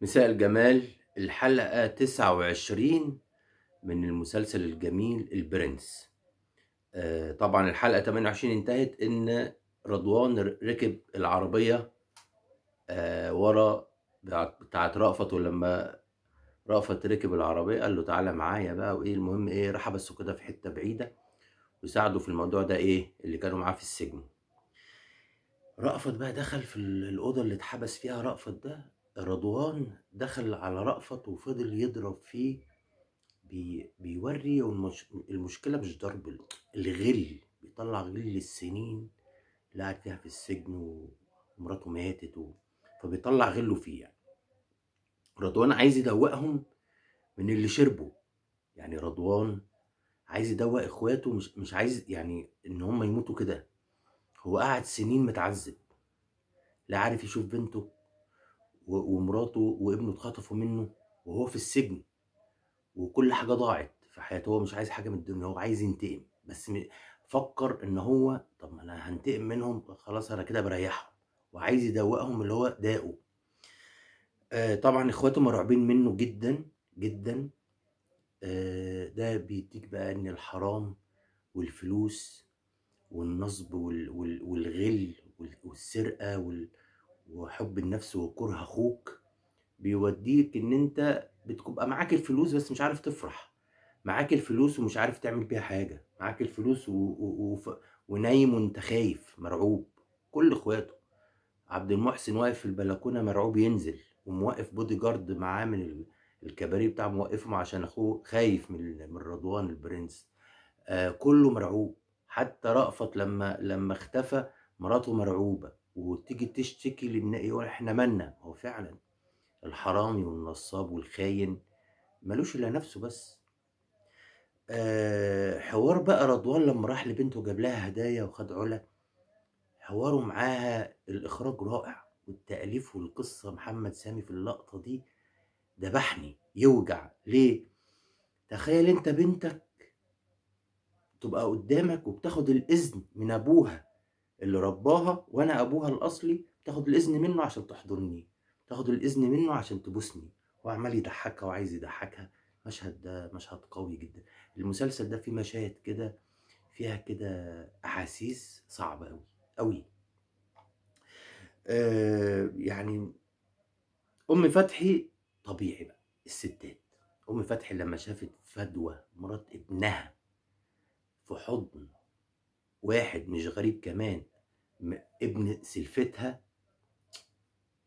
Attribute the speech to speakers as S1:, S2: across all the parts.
S1: مساء الجمال الحلقة 29 من المسلسل الجميل البرنس آه، طبعا الحلقة 28 انتهت ان رضوان ركب العربية آه، ورا بتاعت رأفت ولما رأفت ركب العربية قال له تعالى معايا بقى وايه المهم ايه راح بس كده في حتة بعيدة وساعده في الموضوع ده ايه اللي كانوا معاه في السجن رأفت بقى دخل في الأوضة اللي اتحبس فيها رأفت ده رضوان دخل على رأفت وفضل يضرب فيه بي بيوري والمش... المشكلة مش ضرب الغل بيطلع غل السنين اللي قاعد فيها في السجن ومراته ماتت و... فبيطلع غله فيه يعني رضوان عايز يدوقهم من اللي شربوا يعني رضوان عايز يدوق اخواته مش مش عايز يعني ان هم يموتوا كده هو قاعد سنين متعذب لا عارف يشوف بنته ومراته وابنه اتخطفوا منه وهو في السجن وكل حاجه ضاعت في حياته هو مش عايز حاجه من الدنيا هو عايز ينتقم بس فكر ان هو طب ما انا هنتقم منهم خلاص انا كده بريحهم وعايز يدوقهم اللي هو داقه آه طبعا اخواته مرعوبين منه جدا جدا آه ده بيديك بقى ان الحرام والفلوس والنصب وال وال والغل والسرقه وال وحب النفس وكره اخوك بيوديك ان انت بتبقى معاك الفلوس بس مش عارف تفرح معاك الفلوس ومش عارف تعمل بيها حاجه معاك الفلوس و... و... و... ونايم وانت خايف مرعوب كل اخواته عبد المحسن واقف في البلكونه مرعوب ينزل وموقف بودي جارد معاه من الكباري بتاعه موقفهم عشان اخوه خايف من من رضوان البرنس آه كله مرعوب حتى رأفت لما لما اختفى مراته مرعوبه وتيجي تشتكي للنائي يقول احنا مالنا هو فعلا الحرامي والنصاب والخاين ملوش الا نفسه بس أه حوار بقى رضوان لما راح لبنته وجاب لها هدايا وخد علا حواره معاها الاخراج رائع والتاليف والقصه محمد سامي في اللقطه دي ذبحني يوجع ليه تخيل انت بنتك تبقى قدامك وبتاخد الاذن من ابوها اللي رباها وانا ابوها الاصلي تاخد الاذن منه عشان تحضرني تاخد الاذن منه عشان تبوسني وعمال يضحكها وعايز يضحكها مشهد ده مشهد قوي جدا المسلسل ده فيه مشاهد كده فيها كده احاسيس صعبه قوي قوي آه يعني ام فتحي طبيعي بقى الستات ام فتحي لما شافت فدوى مرات ابنها في حضن واحد مش غريب كمان ابن سلفتها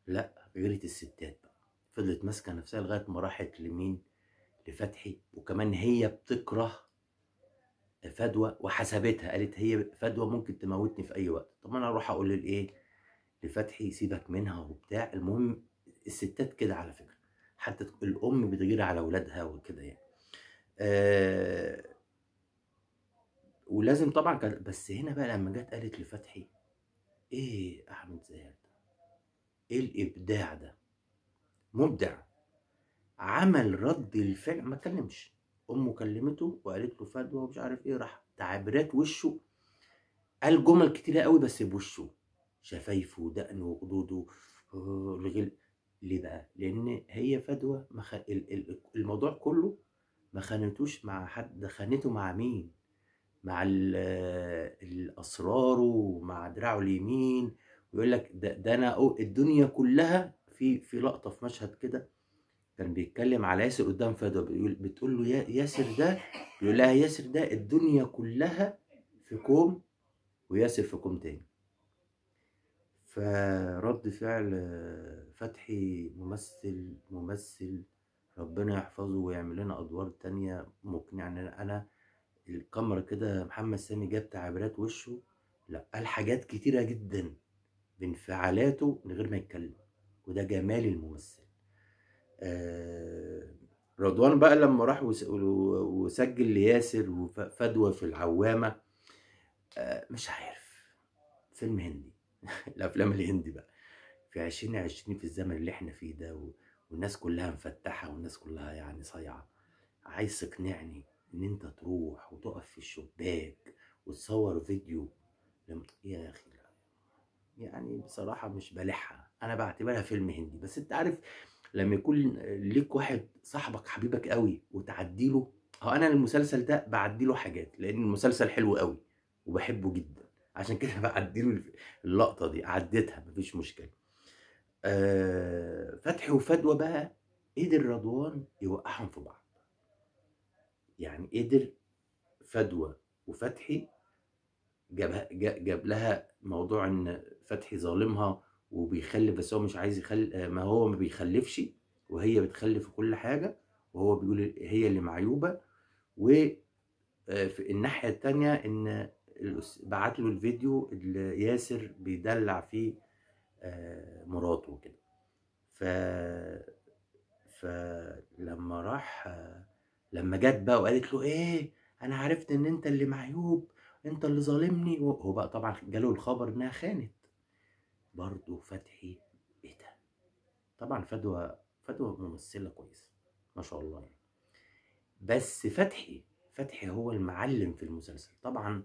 S1: لا غيرت الستات بقى فضلت ماسكه نفسها لغايه ما راحت لمين لفتحي وكمان هي بتكره فدوى وحسبتها قالت هي فدوى ممكن تموتني في اي وقت طب انا اروح اقول للايه لفتحي سيبك منها وبتاع المهم الستات كده على فكره حتى الام بتغير على اولادها وكده يعني آه ولازم طبعا كان بس هنا بقى لما جت قالت لفتحي ايه احمد زياد ده ايه الابداع ده مبدع عمل رد الفعل ما اتكلمش امه كلمته وقالت له فدوى ومش عارف ايه راح تعبيرات وشه قال جمل كتيرة قوي بس بوشه شفايفه ودقنه وخدوده آه، الغل ليه بقى؟ لأن هي فدوى مخ... الموضوع كله ما خانتوش مع حد خانته مع مين؟ مع الاسرار ومع دراعه اليمين ويقول لك ده, ده انا الدنيا كلها في في لقطه في مشهد كده كان بيتكلم على ياسر قدام فدوى بيقول بتقول له يا ياسر ده بيقول لها ياسر ده الدنيا كلها في كوم وياسر في كوم تاني فرد فعل فتحي ممثل ممثل ربنا يحفظه ويعمل لنا ادوار تانية مقنعة انا الكاميرا كده محمد سامي جاب تعبيرات وشه لا قال حاجات كتيرة جدا بانفعالاته من غير ما يتكلم وده جمال الممثل آه رضوان بقى لما راح وسجل لياسر وفدوى في العوامة آه مش عارف فيلم هندي الأفلام الهندي بقى في عشرين عشرين في الزمن اللي احنا فيه ده والناس كلها مفتحة والناس كلها يعني صايعة عايز تقنعني ان انت تروح وتقف في الشباك وتصور فيديو لم... يا اخي يعني بصراحه مش بلحها انا بعتبرها فيلم هندي بس انت عارف لما يكون ليك واحد صاحبك حبيبك قوي وتعديله له انا المسلسل ده بعديله حاجات لان المسلسل حلو قوي وبحبه جدا عشان كده بعديله اللقطه دي عديتها مفيش مشكله آه فتحي وفدوى بقى قدر رضوان يوقعهم في بعض يعني قدر فدوى وفتحي جاب جاب لها موضوع ان فتحي ظالمها وبيخلف بس هو مش عايز يخل ما هو ما بيخلفش وهي بتخلف كل حاجه وهو بيقول هي اللي معيوبه آه، في الناحيه الثانيه ان بعت له الفيديو اللي ياسر بيدلع فيه آه، مراته وكده ف فلما راح آه، لما جت بقى وقالت له ايه انا عرفت ان انت اللي معيوب انت اللي ظالمني وهو بقى طبعا جاله الخبر انها خانت برضه فتحي ايه ده طبعا فدوى فدوى ممثله كويسه ما شاء الله يعني بس فتحي فتحي هو المعلم في المسلسل طبعا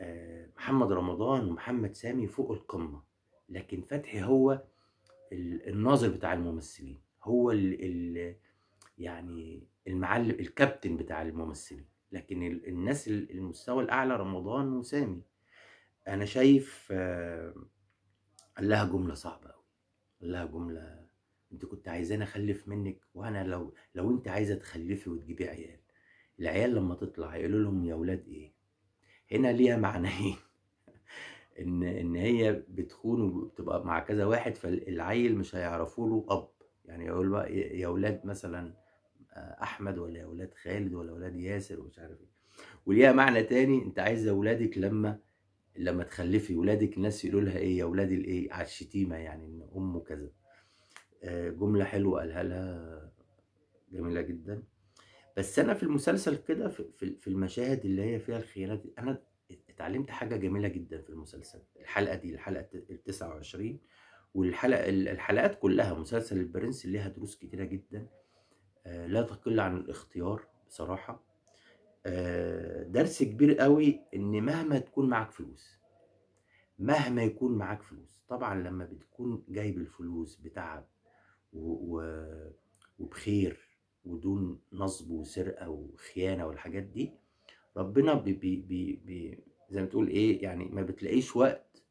S1: آه، محمد رمضان ومحمد سامي فوق القمه لكن فتحي هو الناظر بتاع الممثلين هو اللي يعني المعلم الكابتن بتاع الممثلين لكن الناس المستوى الاعلى رمضان وسامي انا شايف قال آه، لها جمله صعبه قوي قال لها جمله انت كنت عايزاني اخلف منك وانا لو لو انت عايزه تخلفي وتجيبي عيال العيال لما تطلع هيقولوا لهم يا ولاد ايه هنا ليها معنيين ان ان هي بتخون وبتبقى مع كذا واحد فالعيل مش هيعرفوا له اب يعني يقول بقى إيه، يا ولاد مثلا احمد ولا اولاد خالد ولا اولاد ياسر ومش عارف ايه وليها معنى تاني انت عايزه اولادك لما لما تخلفي اولادك الناس يقولوا لها ايه يا اولاد الايه على الشتيمه يعني ان امه كذا آه، جمله حلوه قالها لها جميله جدا بس انا في المسلسل كده في المشاهد اللي هي فيها الخيانات انا اتعلمت حاجه جميله جدا في المسلسل الحلقه دي الحلقه ال 29 والحلقه الحلقات كلها مسلسل البرنس ليها دروس كتيره جدا آه، لا تقل عن الاختيار بصراحه آه، درس كبير قوي ان مهما تكون معاك فلوس مهما يكون معاك فلوس طبعا لما بتكون جايب الفلوس بتعب وبخير ودون نصب وسرقه وخيانه والحاجات دي ربنا بي بي بي بي زي ما تقول ايه يعني ما بتلاقيش وقت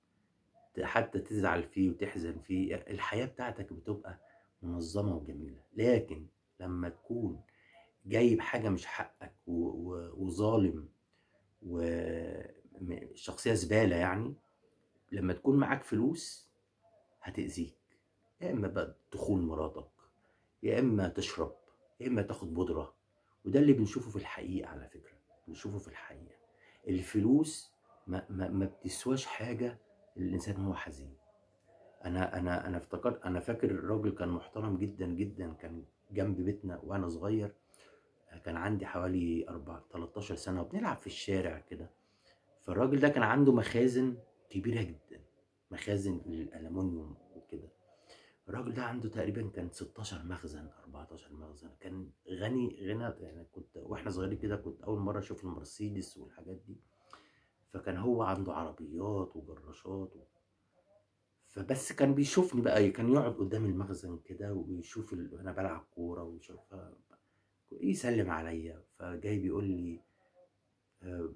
S1: حتى تزعل فيه وتحزن فيه الحياه بتاعتك بتبقى منظمه وجميله لكن لما تكون جايب حاجه مش حقك وظالم وشخصيه زباله يعني لما تكون معاك فلوس هتاذيك يا اما بقى تخون مراتك يا اما تشرب يا اما تاخد بودره وده اللي بنشوفه في الحقيقه على فكره بنشوفه في الحقيقه الفلوس ما, ما, ما بتسواش حاجه الانسان هو حزين انا انا انا افتكرت انا فاكر الراجل كان محترم جدا جدا كان جنب بيتنا وانا صغير كان عندي حوالي 4 13 سنه وبنلعب في الشارع كده فالراجل ده كان عنده مخازن كبيره جدا مخازن للالومنيوم وكده الراجل ده عنده تقريبا كان 16 مخزن 14 مخزن كان غني غنى يعني كنت واحنا صغيرين كده كنت اول مره اشوف المرسيدس والحاجات دي فكان هو عنده عربيات وجراشات فبس كان بيشوفني بقى كان يقعد قدام المخزن كده ويشوف ال... انا بلعب كوره ويشوف آه، يسلم عليا فجاي بيقول لي آه،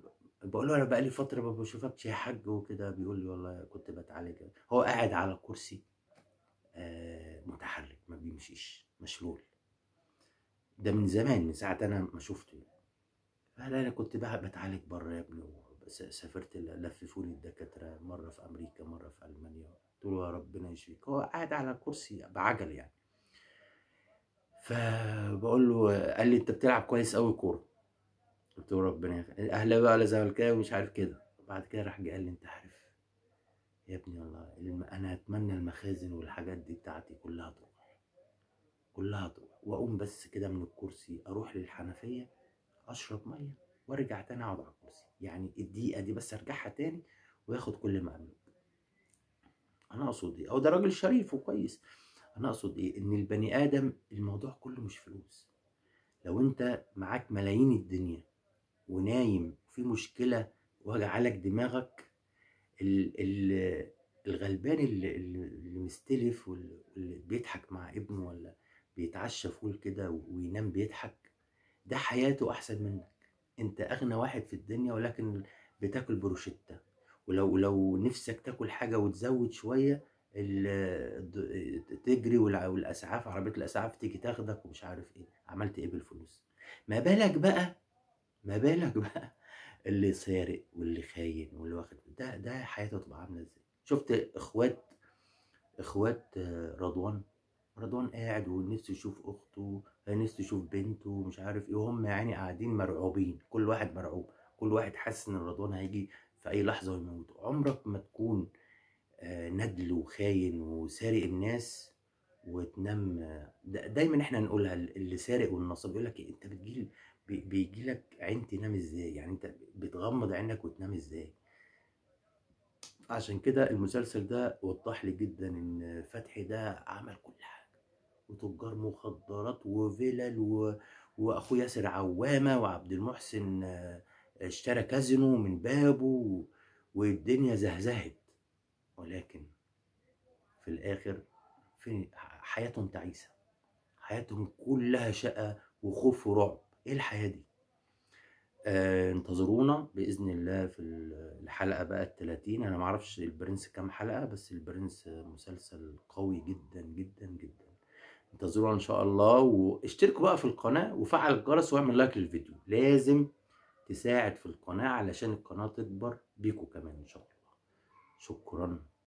S1: بقول له انا بقالي فتره ما بشوفكش يا حاج وكده بيقول لي والله كنت بتعالج هو قاعد على كرسي آه، متحرك ما بيمشيش مشلول ده من زمان من ساعه انا ما شفته يعني. فلا انا كنت بقى بتعالج بره يا ابني سافرت لففوني الدكاترة مرة في أمريكا مرة في ألمانيا قلت له يا ربنا يشفيك هو قاعد على كرسي بعجل يعني فبقول له قال لي أنت بتلعب كويس قوي كورة قلت له ربنا أهلاوي ولا زملكاوي مش عارف كده بعد كده راح قال لي أنت عارف يا ابني والله أنا أتمنى المخازن والحاجات دي بتاعتي كلها تروح كلها تروح وأقوم بس كده من الكرسي أروح للحنفية أشرب مية وارجع تاني اقعد على الكرسي يعني الدقيقه دي بس ارجعها تاني وياخد كل ما املك انا اقصد ايه او ده راجل شريف وكويس انا اقصد ايه ان البني ادم الموضوع كله مش فلوس لو انت معاك ملايين الدنيا ونايم في مشكله وجعلك دماغك ال ال الغلبان اللي, اللي مستلف واللي بيضحك مع ابنه ولا بيتعشى فول كده وينام بيضحك ده حياته احسن منك انت اغنى واحد في الدنيا ولكن بتاكل بروشيتا ولو لو نفسك تاكل حاجه وتزود شويه تجري والاسعاف عربيه الاسعاف تيجي تاخدك ومش عارف ايه عملت ايه بالفلوس ما بالك بقى ما بالك بقى اللي سارق واللي خاين واللي واخد ده ده حياته تبقى عامله ازاي شفت اخوات اخوات آه، رضوان رضوان قاعد ونفسه يشوف اخته نفسه يشوف بنته مش عارف ايه وهم يعني قاعدين مرعوبين كل واحد مرعوب كل واحد حاسس ان رضوان هيجي في اي لحظه ويموت عمرك ما تكون آه، ندل وخاين وسارق الناس وتنام آه، دايما احنا نقولها اللي سارق والنصاب يقول لك إيه، انت بتجيل بيجي لك عين تنام ازاي يعني انت بتغمض عينك وتنام ازاي عشان كده المسلسل ده وضح لي جدا ان فتحي ده عمل كل حاجه وتجار مخدرات وفلل و... واخو ياسر عوامه وعبد المحسن آه، اشترى كازينو من بابه والدنيا زهزهت ولكن في الاخر في حياتهم تعيسه حياتهم كلها شقه وخوف ورعب ايه الحياه دي آه انتظرونا باذن الله في الحلقه بقى 30 انا معرفش البرنس كام حلقه بس البرنس مسلسل قوي جدا جدا جدا انتظروها ان شاء الله واشتركوا بقى في القناه وفعل الجرس واعمل لايك للفيديو لازم تساعد في القناه علشان القناه تكبر بيكم كمان ان شاء الله شكرا